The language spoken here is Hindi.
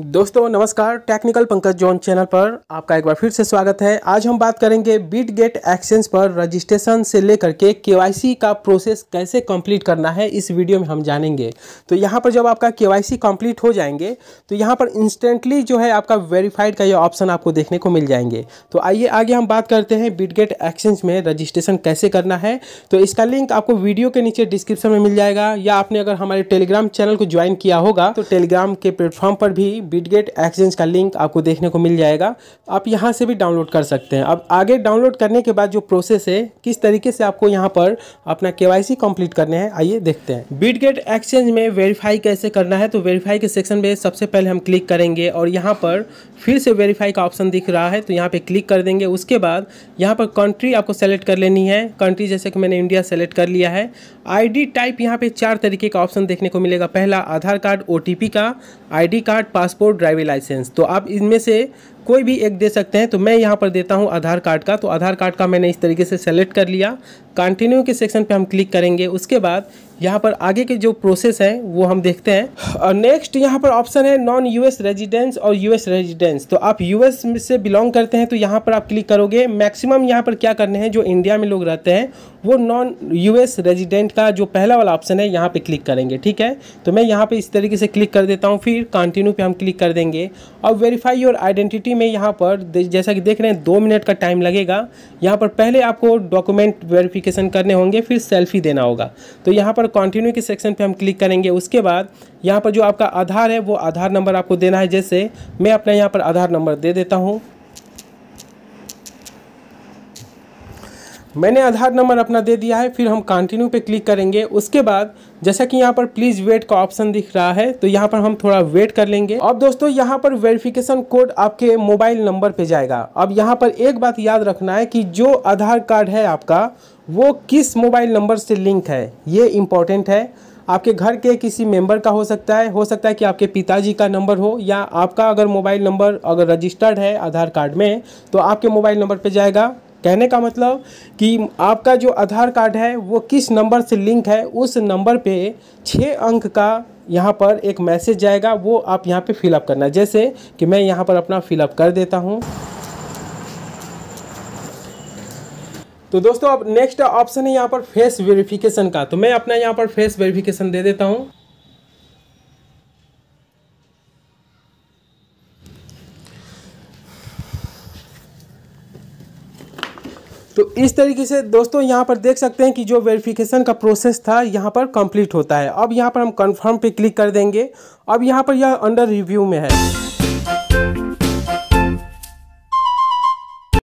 दोस्तों नमस्कार टेक्निकल पंकज जॉन चैनल पर आपका एक बार फिर से स्वागत है आज हम बात करेंगे बीट गेट एक्सचेंज पर रजिस्ट्रेशन से लेकर के केवाईसी का प्रोसेस कैसे कंप्लीट करना है इस वीडियो में हम जानेंगे तो यहाँ पर जब आपका केवाईसी कंप्लीट हो जाएंगे तो यहाँ पर इंस्टेंटली जो है आपका वेरीफाइड का ये ऑप्शन आपको देखने को मिल जाएंगे तो आइए आगे हम बात करते हैं बीट गेट एक्सचेंज में रजिस्ट्रेशन कैसे करना है तो इसका लिंक आपको वीडियो के नीचे डिस्क्रिप्शन में मिल जाएगा या आपने अगर हमारे टेलीग्राम चैनल को ज्वाइन किया होगा तो टेलीग्राम के प्लेटफॉर्म पर भी बिटगेट एक्सचेंज का लिंक आपको देखने को मिल जाएगा आप यहाँ से भी डाउनलोड कर सकते हैं अब आगे डाउनलोड करने के बाद जो प्रोसेस है किस तरीके से आपको यहाँ पर अपना के वाई कंप्लीट करने हैं आइए देखते हैं बिटगेट एक्सचेंज में वेरीफाई कैसे करना है तो वेरीफाई के सेक्शन में सबसे पहले हम क्लिक करेंगे और यहाँ पर फिर से वेरीफाई का ऑप्शन दिख रहा है तो यहाँ पर क्लिक कर देंगे उसके बाद यहाँ पर कंट्री आपको सेलेक्ट कर लेनी है कंट्री जैसे कि मैंने इंडिया सेलेक्ट कर लिया है आईडी टाइप यहाँ पे चार तरीके का ऑप्शन देखने को मिलेगा पहला आधार कार्ड ओ का आईडी कार्ड पास पासपोर्ट ड्राइविंग लाइसेंस तो आप इनमें से कोई भी एक दे सकते हैं तो मैं यहाँ पर देता हूँ आधार कार्ड का तो आधार कार्ड का मैंने इस तरीके से सेलेक्ट कर लिया कंटिन्यू के सेक्शन पे हम क्लिक करेंगे उसके बाद यहाँ पर आगे के जो प्रोसेस है वो हम देखते हैं नेक्स्ट uh, यहाँ पर ऑप्शन है नॉन यूएस रेजिडेंस और यूएस रेजिडेंस तो आप यूएस से बिलोंग करते हैं तो यहाँ पर आप क्लिक करोगे मैक्सिमम यहाँ पर क्या करने हैं जो इंडिया में लोग रहते हैं वो नॉन यूएस रेजिडेंट का जो पहला वाला ऑप्शन है यहाँ पर क्लिक करेंगे ठीक है तो मैं यहाँ पर इस तरीके से क्लिक कर देता हूँ फिर कंटिन्यू पर हम क्लिक कर देंगे और वेरीफाई योर आइडेंटिटी में यहाँ पर जैसा कि देख रहे हैं दो मिनट का टाइम लगेगा यहाँ पर पहले आपको डॉक्यूमेंट वेरिफिकेशन करने होंगे फिर सेल्फी देना होगा तो यहाँ पर कॉन्टिन्यू के सेक्शन पे हम क्लिक करेंगे उसके बाद यहाँ पर जो आपका आधार है वो आधार नंबर आपको देना है जैसे मैं अपना यहाँ पर आधार नंबर दे देता हूँ मैंने आधार नंबर अपना दे दिया है फिर हम कंटिन्यू पे क्लिक करेंगे उसके बाद जैसा कि यहाँ पर प्लीज़ वेट का ऑप्शन दिख रहा है तो यहाँ पर हम थोड़ा वेट कर लेंगे अब दोस्तों यहाँ पर वेरिफिकेशन कोड आपके मोबाइल नंबर पे जाएगा अब यहाँ पर एक बात याद रखना है कि जो आधार कार्ड है आपका वो किस मोबाइल नंबर से लिंक है ये इम्पोर्टेंट है आपके घर के किसी मेंबर का हो सकता है हो सकता है कि आपके पिताजी का नंबर हो या आपका अगर मोबाइल नंबर अगर रजिस्टर्ड है आधार कार्ड में तो आपके मोबाइल नंबर पे जाएगा कहने का मतलब कि आपका जो आधार कार्ड है वो किस नंबर से लिंक है उस नंबर पे छः अंक का यहाँ पर एक मैसेज जाएगा वो आप यहाँ पे फिलअप करना है जैसे कि मैं यहाँ पर अपना फिलअप कर देता हूँ तो दोस्तों अब नेक्स्ट ऑप्शन है यहाँ पर फेस वेरिफिकेशन का तो मैं अपना यहाँ पर फेस वेरिफिकेशन दे देता हूँ तो इस तरीके से दोस्तों यहाँ पर देख सकते हैं कि जो वेरिफिकेशन का प्रोसेस था यहाँ पर कंप्लीट होता है अब यहाँ पर हम कंफर्म पे क्लिक कर देंगे अब यहाँ पर यह अंडर रिव्यू में है